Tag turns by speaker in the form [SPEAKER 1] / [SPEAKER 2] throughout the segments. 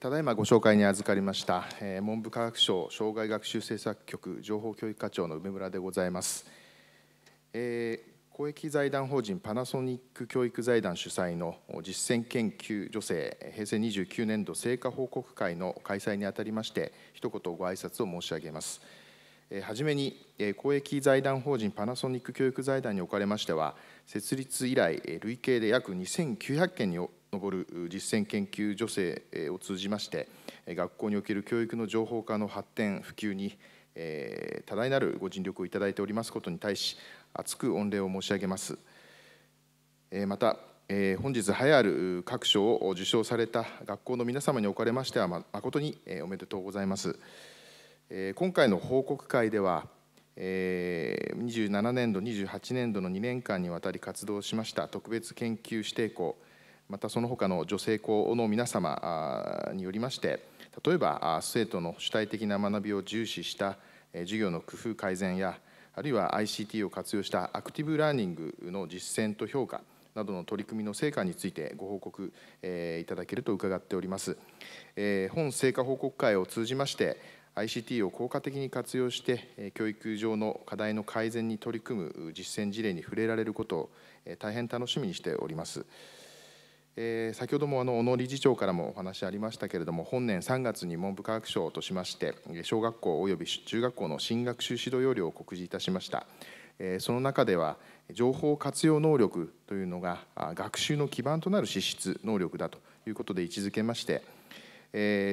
[SPEAKER 1] ただいまご紹介に預かりました文部科学省障害学習政策局情報教育課長の梅村でございます、えー、公益財団法人パナソニック教育財団主催の実践研究女性平成29年度成果報告会の開催にあたりまして一言ご挨拶を申し上げますはじめに公益財団法人パナソニック教育財団におかれましては設立以来累計で約2900件に上る実践研究助成を通じまして学校における教育の情報化の発展普及に多大なるご尽力をいただいておりますことに対し厚く御礼を申し上げますまた本日栄えある各賞を受賞された学校の皆様におかれましては誠におめでとうございます今回の報告会では27年度28年度の2年間にわたり活動しました特別研究指定校またその他の女性校の皆様によりまして例えば生徒の主体的な学びを重視した授業の工夫改善やあるいは ICT を活用したアクティブラーニングの実践と評価などの取り組みの成果についてご報告、いただけると伺っております、本成果報告会を通じまして ICT を効果的に活用して教育上の課題の改善に取り組む実践事例に触れられることを大変楽しみにしております。先ほどもあの小野理事長からもお話ありましたけれども本年3月に文部科学省としまして小学校及び中学校の新学習指導要領を告示いたしました、その中では情報活用能力というのが学習の基盤となる資質能力だということで位置づけまして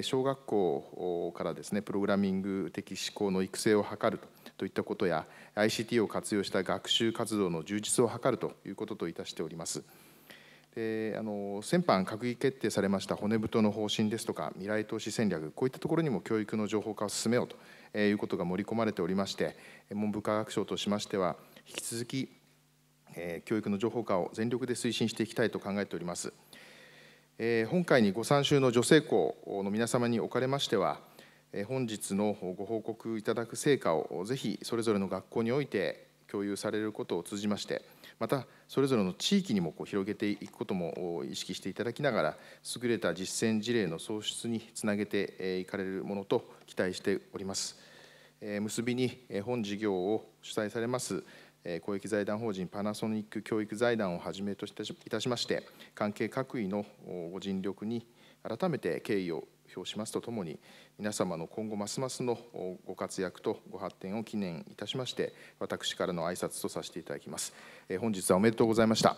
[SPEAKER 1] 小学校からですねプログラミング的思考の育成を図るといったことや ICT を活用した学習活動の充実を図るということといたしております。であの先般閣議決定されました骨太の方針ですとか未来投資戦略こういったところにも教育の情報化を進めようと、えいうことが盛り込まれておりまして文部科学省としましては引き続き、えー、教育の情報化を全力で推進していきたいと考えております、えー、本会にご参集の女性校の皆様におかれましては本日のご報告いただく成果をぜひそれぞれの学校において共有されることを通じましてまたそれぞれの地域にもこう広げていくことも意識していただきながら優れた実践事例の創出につなげていかれるものと期待しております結びに本事業を主催されます公益財団法人パナソニック教育財団をはじめといたしまして関係各位のご尽力に改めて敬意を表しますとともに、皆様の今後ますますのご活躍とご発展を記念いたしまして、私からの挨拶とさせていただきます。本日はおめでとうございました。